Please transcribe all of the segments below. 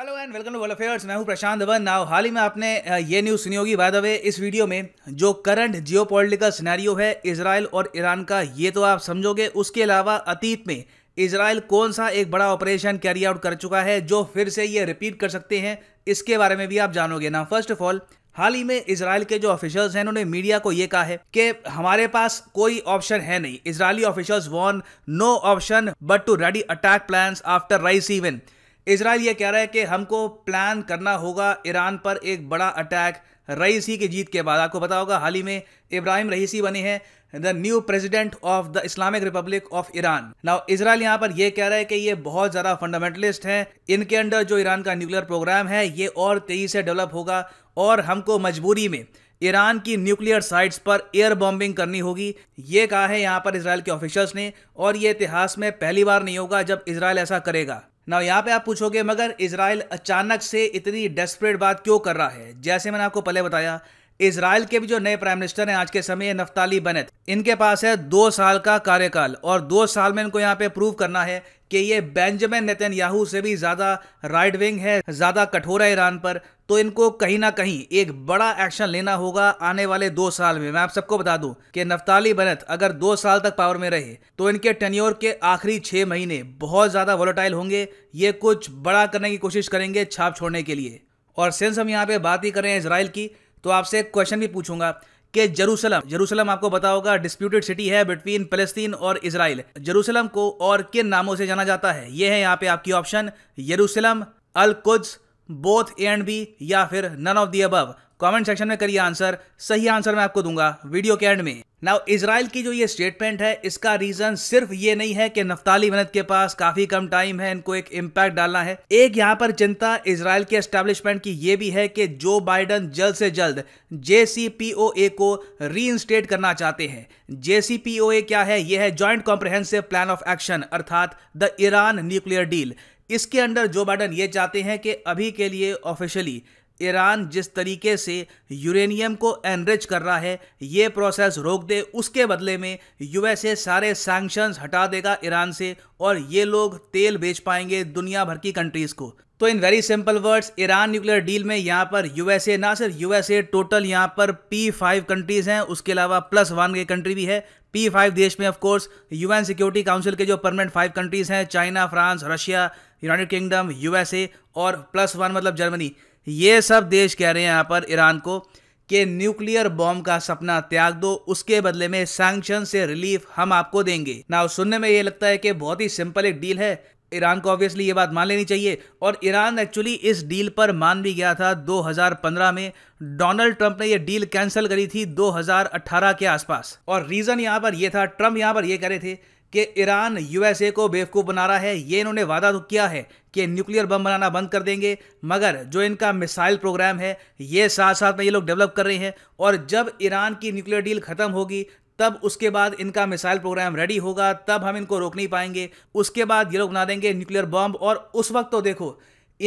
Hello and welcome to world affairs मैं हूं प्रशांत धवन नाव हाल ही में आपने ये न्यूज़ सुनी होगी बाय द वे इस वीडियो में जो करंट जियो पोलिटिकल सिनेरियो है इसराइल और ईरान का ये तो आप समझोगे उसके अलावा अतीत में इसराइल कौन सा एक बड़ा ऑपरेशन कैरी आउट कर चुका है जो फिर से ये रिपीट कर सकते हैं इसके बारे में भी आप जानोगे ना फर्स्ट ऑफ ऑल हाल ही में इसराइल के जो ऑफिशियल्स हैं उन्होंने मीडिया को ये कहा है कि हमारे पास कोई ऑप्शन है नहीं Israeli officials warn no option but to ready attack plans after Raisi even Israel ये कह रहा है कि हमको प्लान करना होगा ईरान पर एक बड़ा अटैक रईसी की जीत के बाद आपको पता होगा हाल ही में इब्राहिम रईसी बने हैं the new president of the Islamic Republic of Iran now Israel यहाँ पर यह कह रहा है कि ये बहुत ज़्यादा फंडामेंटलिस्ट हैं इनके अंडर जो ईरान का न्यूक्लियर प्रोग्राम है ये और तेज़ी से डेवलप होगा और हमको मजबूरी में ईरान की न्यूक्लियर साइट्स पर एयर बॉम्बिंग करनी होगी ये कहा है यहाँ पर इसराइल के ऑफिशल्स ने और ये इतिहास में पहली बार नहीं होगा जब इसराइल ऐसा करेगा ना यहाँ पे आप पूछोगे मगर इसराइल अचानक से इतनी डेस्परेट बात क्यों कर रहा है जैसे मैंने आपको पहले बताया इसराइल के भी जो नए प्राइम मिनिस्टर हैं आज के समय नफ्ताली बनेत इनके पास है दो साल का कार्यकाल और दो साल में इनको यहाँ पे प्रूव करना है कि ये बेंजामिन नेतन्याहू से भी ज़्यादा राइट विंग है ज़्यादा कठोर है ईरान पर तो इनको कहीं ना कहीं एक बड़ा एक्शन लेना होगा आने वाले दो साल में मैं आप सबको बता दूं कि नफ्ताली बनत अगर दो साल तक पावर में रहे तो इनके टेन्योर के आखिरी छह महीने बहुत ज़्यादा वोलेटाइल होंगे ये कुछ बड़ा करने की कोशिश करेंगे छाप छोड़ने के लिए और सिंस हम यहाँ पे बात ही कर रहे हैं इसराइल की तो आपसे एक क्वेश्चन भी पूछूंगा कि जरूसलम जरूसलम आपको पता होगा डिस्प्यूटेड सिटी है बिटवीन फलस्तीन और इसराइल जरूसलम को और किन नामों से जाना जाता है यह है यहाँ पे आपकी ऑप्शन यरूसलम अल कुछ बोथ ए एंड बी या फिर none of the above comment section में करिए आंसर सही आंसर मैं आपको दूंगा वीडियो के एंड में नाउ इसराइल की जो ये स्टेटमेंट है इसका रीजन सिर्फ ये नहीं है कि नफ्ताली बनत के पास काफी कम टाइम है इनको एक इम्पैक्ट डालना है एक यहाँ पर चिंता इसराइल के एस्टेब्लिशमेंट की ये भी है कि जो बाइडन जल्द से जल्द जे को री करना चाहते हैं जे क्या है यह है joint comprehensive plan of action अर्थात द ईरान न्यूक्लियर डील इसके अंडर जो बाइडन ये चाहते हैं कि अभी के लिए ऑफिशियली ईरान जिस तरीके से यूरेनियम को एनरिच कर रहा है ये प्रोसेस रोक दे उसके बदले में यूएसए सारे सैंक्शंस हटा देगा ईरान से और ये लोग तेल बेच पाएंगे दुनिया भर की कंट्रीज़ को तो in very simple words Iran nuclear deal में यहाँ पर यूएसए ना सिर्फ यूएसए टोटल यहाँ पर पी फाइव कंट्रीज़ हैं उसके अलावा प्लस वन की कंट्री भी है पी फाइव देश में ऑफकोर्स यूएन सिक्योरिटी काउंसिल के जो परमानेंट फाइव कंट्रीज़ हैं China France Russia United Kingdom USA और प्लस वन मतलब जर्मनी ये सब देश कह रहे हैं यहाँ पर ईरान को कि न्यूक्लियर बॉम्ब का सपना त्याग दो उसके बदले में सैंक्शन से रिलीफ हम आपको देंगे ना सुनने में ये लगता है कि बहुत ही सिंपल एक डील है ईरान को ऑब्वियसली ये बात मान लेनी चाहिए और ईरान एक्चुअली इस डील पर मान भी गया था 2015 में डोनाल्ड ट्रंप ने ये डील कैंसिल करी थी 2018 के आसपास और रीज़न यहाँ पर यह था ट्रंप यहाँ पर ये कह रहे थे कि ईरान यूएसए को बेवकूफ़ बना रहा है ये इन्होंने वादा तो किया है कि न्यूक्लियर बम बनाना बंद कर देंगे मगर जो इनका मिसाइल प्रोग्राम है ये साथ साथ में ये लोग डेवलप कर रहे हैं और जब ईरान की न्यूक्लियर डील ख़त्म होगी तब उसके बाद इनका मिसाइल प्रोग्राम रेडी होगा तब हम इनको रोक नहीं पाएंगे उसके बाद ये लोग बना देंगे न्यूक्लियर बॉम्ब और उस वक्त तो देखो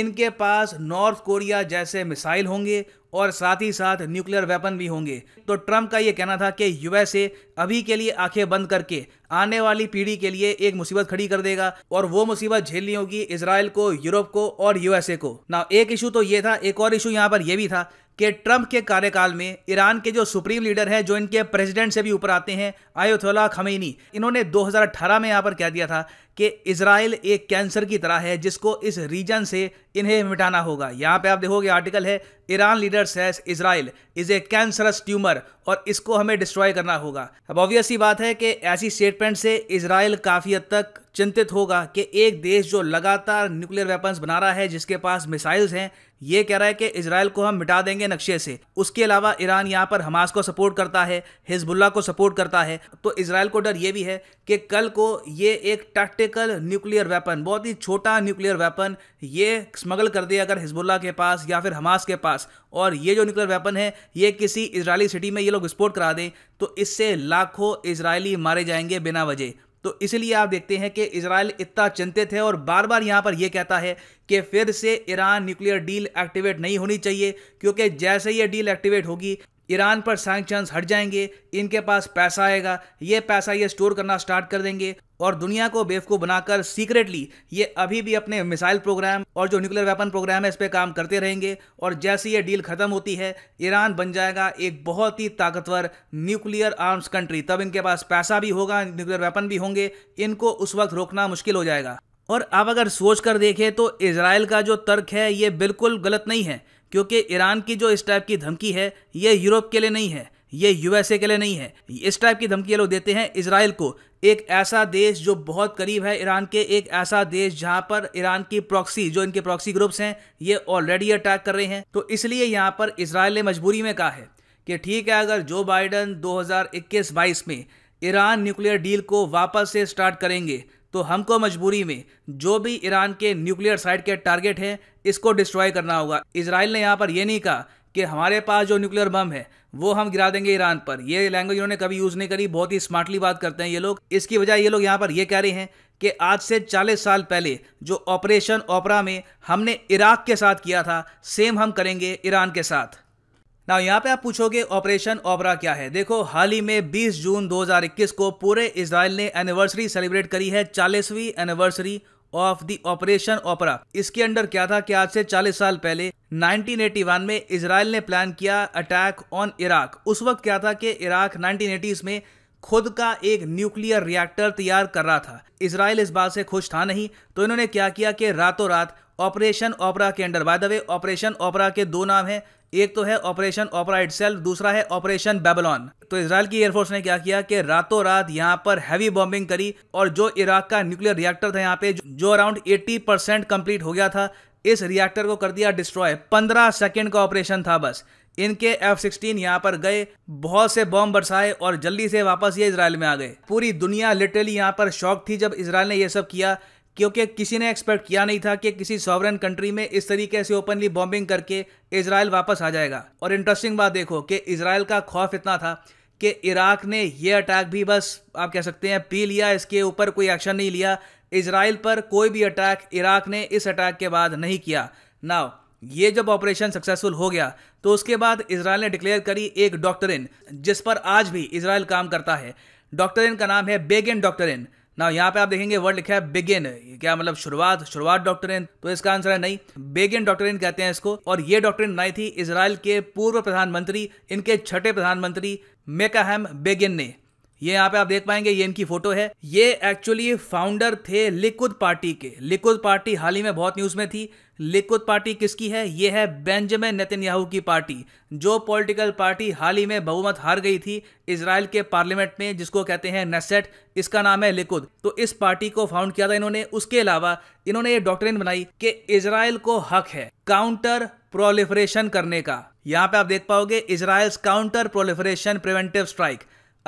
इनके पास नॉर्थ कोरिया जैसे मिसाइल होंगे और साथ ही साथ न्यूक्लियर वेपन भी होंगे तो ट्रंप का ये कहना था कि यूएसए अभी के लिए आंखें बंद करके आने वाली पीढ़ी के लिए एक मुसीबत खड़ी कर देगा और वो मुसीबत झेलनी होगी इसराइल को यूरोप को और यूएसए को ना एक इशू तो ये था एक और इशू यहाँ पर यह भी था कि ट्रंप के कार्यकाल में ईरान के जो सुप्रीम लीडर हैं जो इनके प्रेसिडेंट से भी ऊपर आते हैं आयोथोला खमेनी इन्होंने 2018 में यहाँ पर कह दिया था कि इसराइल एक कैंसर की तरह है जिसको इस रीजन से इन्हें मिटाना होगा यहाँ पे आप देखोगे आर्टिकल है Iran leader says Israel is a cancerous tumour और इसको हमें डिस्ट्रॉय करना होगा अब ऑब्वियस ही बात है कि ऐसी स्टेटमेंट से इसराइल काफ़ी हद तक चिंतित होगा कि एक देश जो लगातार न्यूक्लियर वेपन्स बना रहा है जिसके पास मिसाइल्स हैं ये कह रहा है कि इसराइल को हम मिटा देंगे नक्शे से उसके अलावा ईरान यहाँ पर हमास को सपोर्ट करता है हिजबुल्ला को सपोर्ट करता है तो इसराइल को डर ये भी है कि कल को ये एक टैक्टिकल न्यूक्लियर वेपन बहुत ही छोटा न्यूक्लियर वेपन ये स्मगल कर दे अगर हिजबुल्ला के पास या फिर हमास के पास और ये जो न्यूक्लियर वेपन है ये किसी इसराइली सिटी में ये लोग विस्फोट करा दें तो इससे लाखों इसराइली मारे जाएंगे बिना वजह तो इसलिए आप देखते हैं कि इसराइल इतना चिंतित है और बार बार यहां पर यह कहता है कि फिर से ईरान न्यूक्लियर डील एक्टिवेट नहीं होनी चाहिए क्योंकि जैसे यह डील एक्टिवेट होगी ईरान पर सैंक्शंस हट जाएंगे इनके पास पैसा आएगा ये पैसा ये स्टोर करना स्टार्ट कर देंगे और दुनिया को बेवकूफ़ बनाकर सीक्रेटली ये अभी भी अपने मिसाइल प्रोग्राम और जो न्यूक्लियर वेपन प्रोग्राम है इस पर काम करते रहेंगे और जैसे ये डील ख़त्म होती है ईरान बन जाएगा एक बहुत ही ताकतवर न्यूक्लियर आर्म्स कंट्री तब इनके पास पैसा भी होगा न्यूक्लियर वेपन भी होंगे इनको उस वक्त रोकना मुश्किल हो जाएगा और आप अगर सोच कर देखें तो इसराइल का जो तर्क है ये बिल्कुल गलत नहीं है क्योंकि ईरान की जो इस टाइप की धमकी है ये यूरोप के लिए नहीं है ये यूएसए के लिए नहीं है इस टाइप की धमकी ये लोग देते हैं इसराइल को एक ऐसा देश जो बहुत करीब है ईरान के एक ऐसा देश जहां पर ईरान की प्रॉक्सी जो इनके प्रॉक्सी ग्रुप्स हैं ये ऑलरेडी अटैक कर रहे हैं तो इसलिए यहाँ पर इसराइल ने मजबूरी में कहा है कि ठीक है अगर जो बाइडन 2021-22 में ईरान न्यूक्लियर डील को वापस से स्टार्ट करेंगे तो हमको मजबूरी में जो भी ईरान के न्यूक्लियर साइट के टारगेट हैं इसको डिस्ट्रॉय करना होगा इसराइल ने यहाँ पर यह नहीं कहा कि हमारे पास जो न्यूक्लियर बम है वो हम गिरा देंगे ईरान पर ये लैंग्वेज इन्होंने कभी यूज़ नहीं करी बहुत ही स्मार्टली बात करते हैं ये लोग इसकी वजह ये लोग यहाँ पर ये कह रहे हैं कि आज से 40 साल पहले जो ऑपरेशन ओपरा में हमने इराक के साथ किया था सेम हम करेंगे ईरान के साथ ना यहाँ पे आप पूछोगे ऑपरेशन ओबरा क्या है देखो हाल ही में 20 जून 2021 को पूरे इसराइल ने एनिवर्सरी सेलिब्रेट करी है 40वीं anniversary of the operation Opera इसके अंडर क्या था कि आज से 40 साल पहले 1981 में इसराइल ने प्लान किया अटैक ऑन इराक उस वक्त क्या था कि इराक नाइनटीन में खुद का एक न्यूक्लियर रिएक्टर तैयार कर रहा था इसराइल इस बात से खुश था नहीं तो इन्होंने क्या किया कि रातों रात ऑपरेशन ओपरा के under by the way operation Opera के दो नाम हैं एक तो है ऑपरेशन ऑपराइट सेल दूसरा है ऑपरेशन बेबलॉन तो इसराइल की एयरफोर्स ने क्या किया कि रातों रात यहाँ पर हैवी बॉम्बिंग करी और जो इराक का न्यूक्लियर रिएक्टर था यहाँ पे जो अराउंड 80 परसेंट कंप्लीट हो गया था इस रिएक्टर को कर दिया डिस्ट्रॉय पंद्रह सेकेंड का ऑपरेशन था बस इनके एफ सिक्सटीन यहाँ पर गए बहुत से बॉम्ब बरसाए और जल्दी से वापस ये इसराइल में आ गए पूरी दुनिया लिटरली यहाँ पर शौक थी जब इसराइल ने यह सब किया क्योंकि किसी ने एक्सपेक्ट किया नहीं था कि किसी सॉवरन कंट्री में इस तरीके से ओपनली बॉम्बिंग करके इसराइल वापस आ जाएगा और इंटरेस्टिंग बात देखो कि इसराइल का खौफ इतना था कि इराक ने यह अटैक भी बस आप कह सकते हैं पी लिया इसके ऊपर कोई एक्शन नहीं लिया इसराइल पर कोई भी अटैक इराक ने इस अटैक के बाद नहीं किया नाव ये जब ऑपरेशन सक्सेसफुल हो गया तो उसके बाद इसराइल ने डिक्लेयर करी एक डॉक्टरिन जिस पर आज भी इसराइल काम करता है डॉक्टरिन का नाम है बेगेन डॉक्टरिन ना यहाँ पे आप देखेंगे वर्ड लिखा है बिगिन क्या मतलब शुरुआत शुरुआत डॉक्टरेन तो इसका आंसर है नहीं बेगिन डॉक्टरेन कहते हैं इसको और ये डॉक्टरेन बनाई थी इसराइल के पूर्व प्रधानमंत्री इनके छठे प्रधानमंत्री मेकाहम बेगिन ने ये यहाँ पे आप देख पाएंगे ये इनकी फोटो है ये एक्चुअली फाउंडर थे लिक्विड पार्टी के लिक्विड पार्टी हाल ही में बहुत न्यूज में थी लिक्विड पार्टी किसकी है ये है बेंजामिन नेतन्याहू की पार्टी जो पॉलिटिकल पार्टी हाल ही में बहुमत हार गई थी इसराइल के पार्लियामेंट में जिसको कहते हैं नसेट इसका नाम है लिक्विड तो इस पार्टी को फाउंड किया था इन्होंने उसके अलावा इन्होंने ये डॉक्ट्रिन बनाई कि इसराइल को हक है काउंटर प्रोलिफरेशन करने का यहाँ पे आप देख पाओगे Israel's counter proliferation preventive strike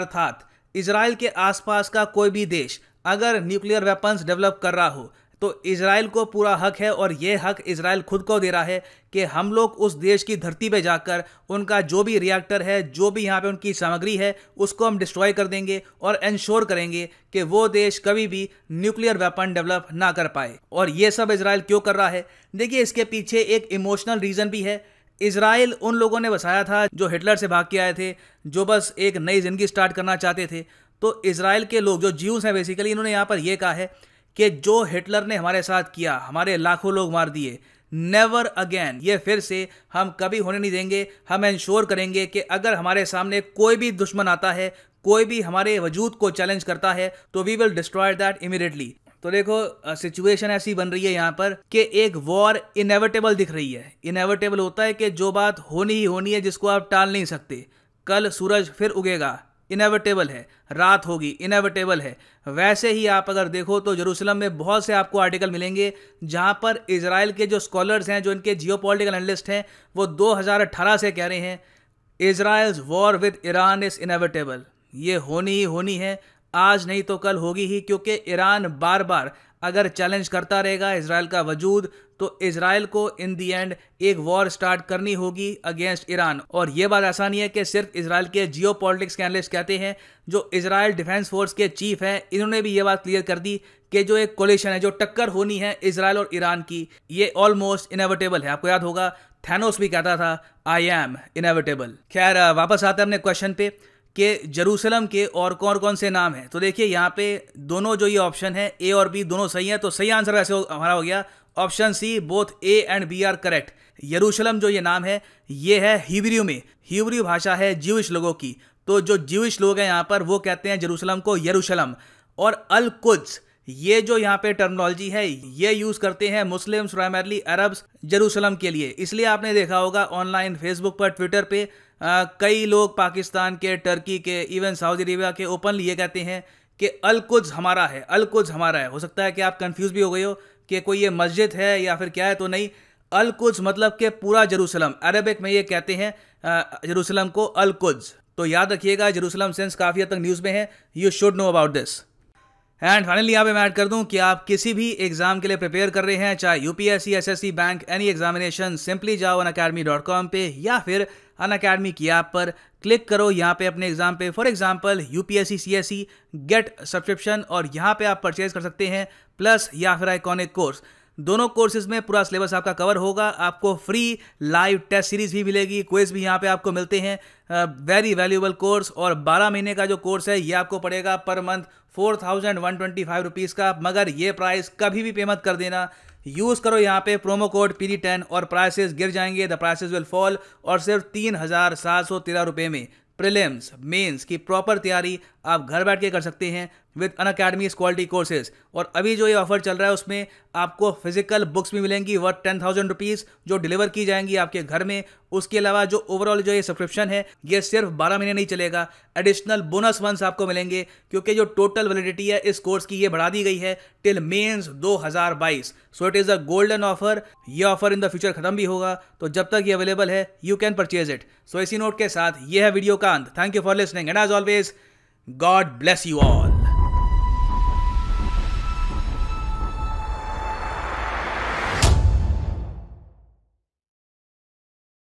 अर्थात इसराइल के आसपास का कोई भी देश अगर न्यूक्लियर वेपन्स डेवलप कर रहा हो तो इसराइल को पूरा हक है और ये हक इसराइल खुद को दे रहा है कि हम लोग उस देश की धरती पे जाकर उनका जो भी रिएक्टर है जो भी यहाँ पे उनकी सामग्री है उसको हम डिस्ट्रॉय कर देंगे और इंश्योर करेंगे कि वो देश कभी भी न्यूक्लियर वेपन डेवलप ना कर पाए और ये सब इसराइल क्यों कर रहा है देखिए इसके पीछे एक इमोशनल रीज़न भी है इसराइल उन लोगों ने बसाया था जो हिटलर से भाग के आए थे जो बस एक नई ज़िंदगी स्टार्ट करना चाहते थे तो इसराइल के लोग जो जीवस हैं बेसिकली इन्होंने यहाँ पर यह कहा है कि जो हिटलर ने हमारे साथ किया हमारे लाखों लोग मार दिए नेवर अगेन ये फिर से हम कभी होने नहीं देंगे हम इंश्योर करेंगे कि अगर हमारे सामने कोई भी दुश्मन आता है कोई भी हमारे वजूद को चैलेंज करता है तो we will destroy that immediately तो देखो सिचुएशन ऐसी बन रही है यहाँ पर कि एक वॉर इनेविटेबल दिख रही है इनेविटेबल होता है कि जो बात होनी ही होनी है जिसको आप टाल नहीं सकते कल सूरज फिर उगेगा इनेविटेबल है रात होगी इनेविटेबल है वैसे ही आप अगर देखो तो जरूसलम में बहुत से आपको आर्टिकल मिलेंगे जहाँ पर इसराइल के जो स्कॉलर्स हैं जो इनके जियो एनालिस्ट हैं वो 2018 से कह रहे हैं Israel's war with Iran is inevitable ये होनी ही होनी है आज नहीं तो कल होगी ही क्योंकि ईरान बार बार अगर चैलेंज करता रहेगा इसराइल का वजूद तो इसराइल को इन दी एंड एक वॉर स्टार्ट करनी होगी अगेंस्ट ईरान और ये बात ऐसा नहीं है कि सिर्फ इसराइल के जियो पॉलिटिक्स के एनलिस्ट कहते हैं जो इसराइल डिफेंस फोर्स के चीफ हैं इन्होंने भी ये बात क्लियर कर दी कि जो एक कोलेशन है जो टक्कर होनी है इसराइल और ईरान की ये ऑलमोस्ट इनएविटेबल है आपको याद होगा थैनोस भी कहता था आई एम इनएविटेबल खैर वापस आते हैं अपने क्वेश्चन पे कि जरूसलम के और कौन कौन से नाम हैं तो देखिए यहाँ पे दोनों जो ये ऑप्शन है ए और बी दोनों सही हैं तो सही आंसर वैसे हमारा हो गया option C both A and B are correct यरूशलम जो ये नाम है ये है हिब्रियो में हिब्रियो भाषा है जीविश लोगों की तो जो जीविश लोग हैं यहाँ पर वो कहते हैं जरूसलम को यरूशलम और अल कुद्स ये जो यहाँ पे टर्मिनोलॉजी है ये यूज़ करते हैं मुस्लिम्स प्राइमरली अरब्स जरूसलम के लिए इसलिए आपने देखा होगा ऑनलाइन फेसबुक पर ट्विटर पे आ, कई लोग पाकिस्तान के टर्की के इवन सऊदी अरेबिया के ओपनली ये कहते हैं कि अलकुज हमारा है अलकुज हमारा है हो सकता है कि आप कंफ्यूज भी हो गए हो कि कोई ये मस्जिद है या फिर क्या है तो नहीं अल मतलब के पूरा जरूसलम अरेबिक में ये कहते हैं जरूसलम को अल तो याद रखिएगा जरूसलम सेंस काफ़ी हद तक न्यूज़ में है you should know about this and finally यहाँ पे मैं ऐड कर दूं कि आप किसी भी एग्जाम के लिए प्रिपेयर कर रहे हैं चाहे UPSC SSC bank any examination simply जाओ अन अकेडमी डॉट कॉम पे या फिर अन अकेडमी की ऐप पर क्लिक करो यहाँ पे अपने एग्जाम पे for example U P S C C S C get subscription और यहाँ पे आप परचेज कर सकते हैं प्लस या फिर आइकॉनिक कोर्स दोनों कोर्सेज में पूरा सिलेबस आपका कवर होगा आपको फ्री लाइव टेस्ट सीरीज भी मिलेगी क्वेज भी यहाँ पे आपको मिलते हैं वेरी वैल्यूबल कोर्स और 12 महीने का जो कोर्स है ये आपको पड़ेगा per month four thousand one twenty five rupees का मगर ये प्राइस कभी भी पे मत कर देना यूज़ करो यहाँ पे प्रोमो कोड पी टेन और प्राइसेस गिर जाएंगे द प्राइसेस विल फॉल और सिर्फ तीन हज़ार सात सौ तेरह रुपये में प्रिलिम्स मेंस की प्रॉपर तैयारी आप घर बैठ के कर सकते हैं with Unacademy quality courses और अभी जो ये ऑफर चल रहा है उसमें आपको फिजिकल बुक्स भी मिलेंगी वर्थ टेन थाउजेंड रुपीज़ जो डिलीवर की जाएंगी आपके घर में उसके अलावा जो ओवरऑल जो ये सब्सक्रिप्शन है ये सिर्फ बारह महीने नहीं चलेगा एडिशनल बोनस वंस आपको मिलेंगे क्योंकि जो टोटल वैलिडिटी है इस कोर्स की ये बढ़ा दी गई है टिल मेन्स दो हजार बाईस so it is a golden offer ये ऑफर इन द फ्यूचर खत्म भी होगा तो जब तक ये अवेलेबल है you can purchase it so इसी नोट के साथ ये है वीडियो का अंत thank you for listening and as always God bless you all.